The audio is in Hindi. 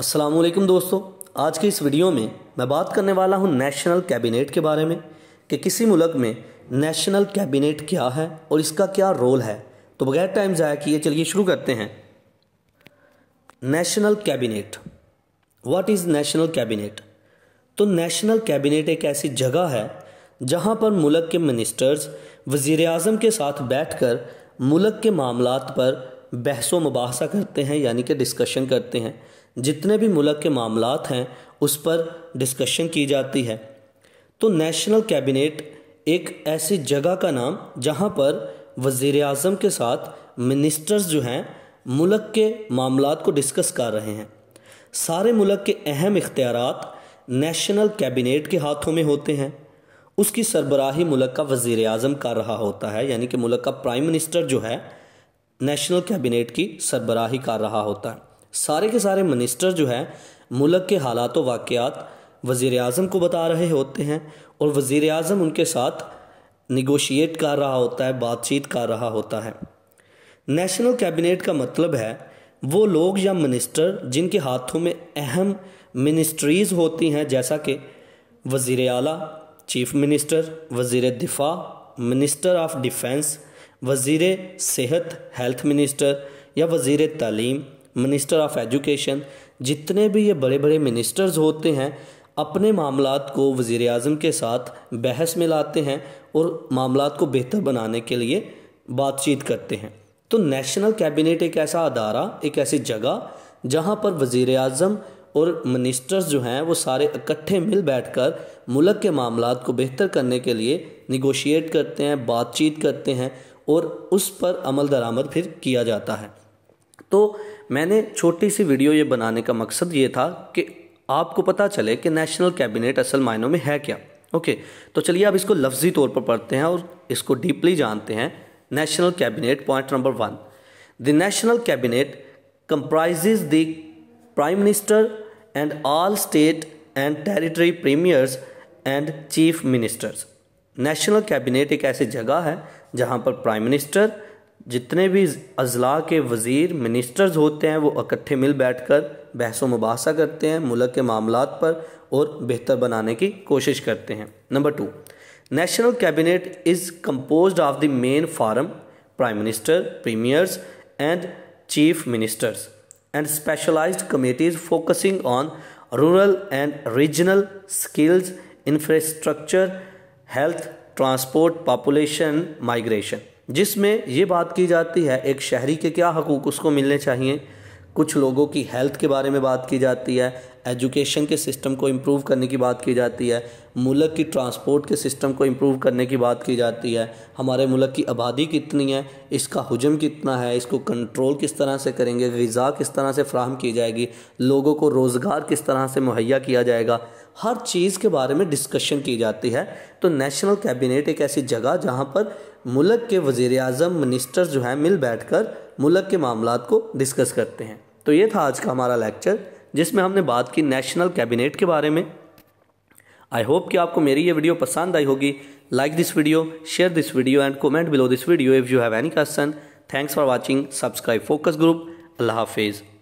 असलम दोस्तों आज के इस वीडियो में मैं बात करने वाला हूँ नेशनल कैबिनेट के बारे में कि किसी मुल्क में नेशनल कैबिनेट क्या है और इसका क्या रोल है तो बगैर टाइम ज़ाया किए चलिए शुरू करते हैं national cabinet what is national cabinet तो नेशनल कैबिनेट एक ऐसी जगह है जहाँ पर मुल्क के मिनिस्टर्स वज़ी अजम के साथ बैठ कर मुल्क के मामला पर बहस मुबासा करते हैं यानी कि डिस्कशन करते हैं जितने भी मुल्क के मामला हैं उस पर डिस्कशन की जाती है तो नेशनल कैबिनेट एक ऐसी जगह का नाम जहाँ पर वज़ी अजम के साथ मिनिस्टर्स जो हैं मुल्क के मामला को डिस्कस कर रहे हैं सारे मुल्क के अहम इख्तियार नेशनल कैबिनेट के हाथों में होते हैं उसकी सरबराही मुल्क का वज़ी अजम कर रहा होता है यानी कि मुल्क का प्राइम मिनिस्टर जो है नेशनल कैबिनेट की सरबराही कर रहा होता है सारे के सारे मिनिस्टर जो हैं मुल्क के हालात व वाक़ात वज़ी अजम को बता रहे होते हैं और वज़ी अजम उनके साथ निगोशिएट कर रहा होता है बातचीत कर रहा होता है नेशनल कैबिनेट का मतलब है वो लोग या मिनिस्टर जिनके हाथों में अहम मिनिस्ट्रीज़ होती हैं जैसा कि वज़ी अला चीफ़ मिनिस्टर वज़ी दिफ़ा मिनिस्टर ऑफ़ डिफेंस वज़ीर सेहत हेल्थ मिनिस्टर या वज़ीर तालीम मिनिस्टर ऑफ एजुकेशन जितने भी ये बड़े बड़े मिनिस्टर्स होते हैं अपने मामला को वज़ी अजम के साथ बहस में लाते हैं और मामला को बेहतर बनाने के लिए बातचीत करते हैं तो नेशनल कैबिनेट एक ऐसा अदारा एक ऐसी जगह जहाँ पर वज़र अजम और मिनिस्टर्स जो हैं वो सारे इकट्ठे मिल बैठकर मुल्क के मामला को बेहतर करने के लिए निगोशिएट करते हैं बातचीत करते हैं और उस पर अमल दरामद फिर किया जाता है तो मैंने छोटी सी वीडियो ये बनाने का मकसद ये था कि आपको पता चले कि नेशनल कैबिनेट असल मायनों में है क्या ओके तो चलिए अब इसको लफ्ज़ी तौर पर पढ़ते हैं और इसको डीपली जानते हैं national cabinet point number one the national cabinet comprise the prime minister and all state and territory premiers and chief ministers national cabinet एक ऐसी जगह है जहाँ पर प्राइम मिनिस्टर जितने भी अजला के वज़ीर मिनिस्टर्स होते हैं वो इकट्ठे मिल बैठ कर बहस मुबासा करते हैं मुल्क के मामलों पर और बेहतर बनाने की कोशिश करते हैं number two national cabinet is compose of the main forum prime minister premiers and chief ministers and specialize committees focusing on rural and regional skills infrastructure health transport population migration जिसमें ये बात की जाती है एक शहरी के क्या हकूक़ उसको मिलने चाहिए कुछ लोगों की हेल्थ के बारे में बात की जाती है एजुकेशन के सिस्टम को इम्प्रूव करने की बात की जाती है मुल्क की ट्रांसपोर्ट के सिस्टम को इम्प्रूव करने की बात की जाती है हमारे मुल्क की आबादी कितनी है इसका हजम कितना है इसको कंट्रोल किस तरह से करेंगे गज़ा किस तरह से फ्राहम की जाएगी लोगों को रोज़गार किस तरह से मुहैया किया जाएगा हर चीज़ के बारे में डिस्कशन की जाती है तो नेशनल कैबिनेट एक ऐसी जगह जहाँ पर मुल्क के वज़ी अजम मिनिस्टर जो हैं मिल बैठ कर मुल्क के मामला को डिस्कस करते हैं तो ये था आज का हमारा लेक्चर जिसमें हमने बात की नेशनल कैबिनेट के बारे में आई होप कि आपको मेरी ये वीडियो पसंद आई होगी like this video share this video and comment below this video if you have any question thanks for watching subscribe focus group अल्लाह हाफिज़